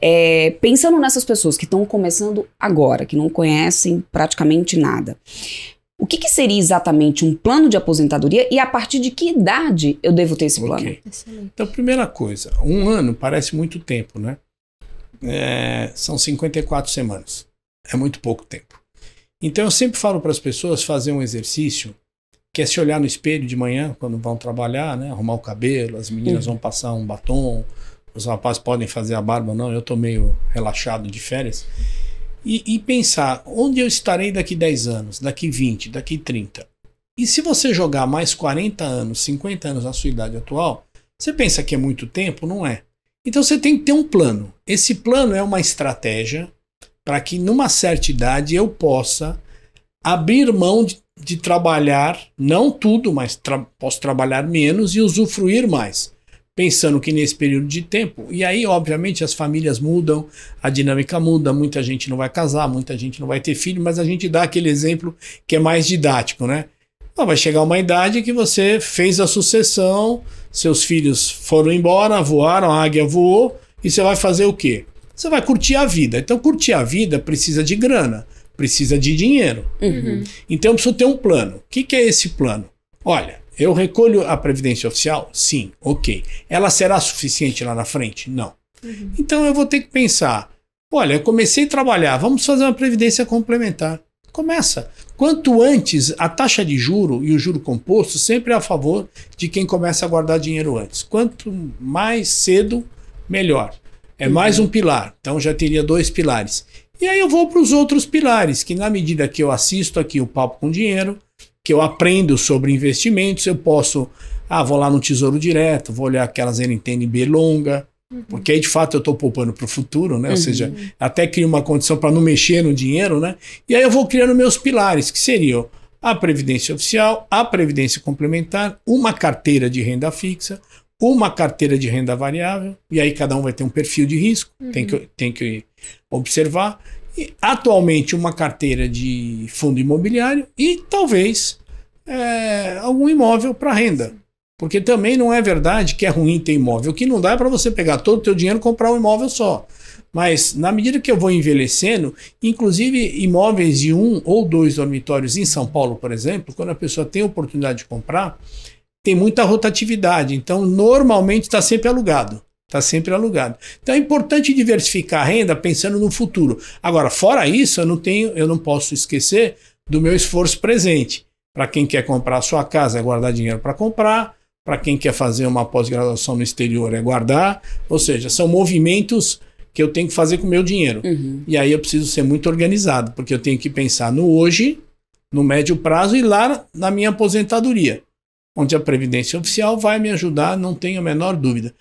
É, pensando nessas pessoas que estão começando agora, que não conhecem praticamente nada, o que, que, seria exatamente um plano de aposentadoria e a partir de que idade eu devo ter esse plano? Okay. Então, primeira coisa, um ano parece muito tempo, né? É, são 54 semanas. É muito pouco tempo. Então, eu sempre falo para as pessoas fazer um exercício que é se olhar no espelho de manhã, quando vão trabalhar, né? arrumar o cabelo, as meninas uhum. vão passar um batom, os rapazes podem fazer a barba ou não, eu estou meio relaxado de férias. E, e, pensar onde eu estarei daqui 10 anos, daqui 20, daqui 30. E se você jogar mais 40 anos, 50 anos na sua idade atual, você pensa que é muito tempo? Não é. Então você tem que ter um plano. Esse plano é uma estratégia para que numa certa idade eu possa abrir mão de, de trabalhar, não tudo, mas tra posso trabalhar menos e usufruir mais pensando que nesse período de tempo, e aí, obviamente, as famílias mudam, a dinâmica muda, muita gente não vai casar, muita gente não vai ter filho, mas a gente dá aquele exemplo que é mais didático, né? Então, vai chegar uma idade que você fez a sucessão, seus filhos foram embora, voaram, a águia voou, e você vai fazer o quê? Você vai curtir a vida. Então, curtir a vida precisa de grana, precisa de dinheiro. Uhum. Então, eu preciso ter um plano. O que, que é esse plano? Olha, eu recolho a previdência oficial? Sim, ok. Ela será suficiente lá na frente? Não. Uhum. Então eu vou ter que pensar: olha, eu comecei a trabalhar, vamos fazer uma previdência complementar. Começa. Quanto antes, a taxa de juro e o juro composto sempre é a favor de quem começa a guardar dinheiro antes. Quanto mais cedo, melhor. É uhum. mais um pilar. Então já teria dois pilares. E aí eu vou para os outros pilares, que na medida que eu assisto aqui o Papo com Dinheiro, que eu aprendo sobre investimentos, eu posso, ah, vou lá no Tesouro Direto, vou olhar aquelas NTNB longa, uhum. porque aí de fato eu estou poupando para o futuro, né? Uhum. Ou seja, até crio uma condição para não mexer no dinheiro, né? E aí eu vou criando meus pilares, que seriam a previdência oficial, a previdência complementar, uma carteira de renda fixa, uma carteira de renda variável, e aí cada um vai ter um perfil de risco, uhum. tem, que, tem que observar, atualmente uma carteira de fundo imobiliário e talvez é, algum imóvel para renda. Porque também não é verdade que é ruim ter imóvel. que não dá é para você pegar todo o teu dinheiro e comprar um imóvel só. Mas na medida que eu vou envelhecendo, inclusive imóveis de um ou dois dormitórios em São Paulo, por exemplo, quando a pessoa tem a oportunidade de comprar, tem muita rotatividade. Então, normalmente está sempre alugado. Está sempre alugado. Então é importante diversificar a renda pensando no futuro. Agora, fora isso, eu não tenho, eu não posso esquecer do meu esforço presente. Para quem quer comprar a sua casa, é guardar dinheiro para comprar. Para quem quer fazer uma pós-graduação no exterior, é guardar. Ou seja, são movimentos que eu tenho que fazer com o meu dinheiro. Uhum. E aí eu preciso ser muito organizado, porque eu tenho que pensar no hoje, no médio prazo e lá na minha aposentadoria, onde a Previdência Oficial vai me ajudar, não tenho a menor dúvida.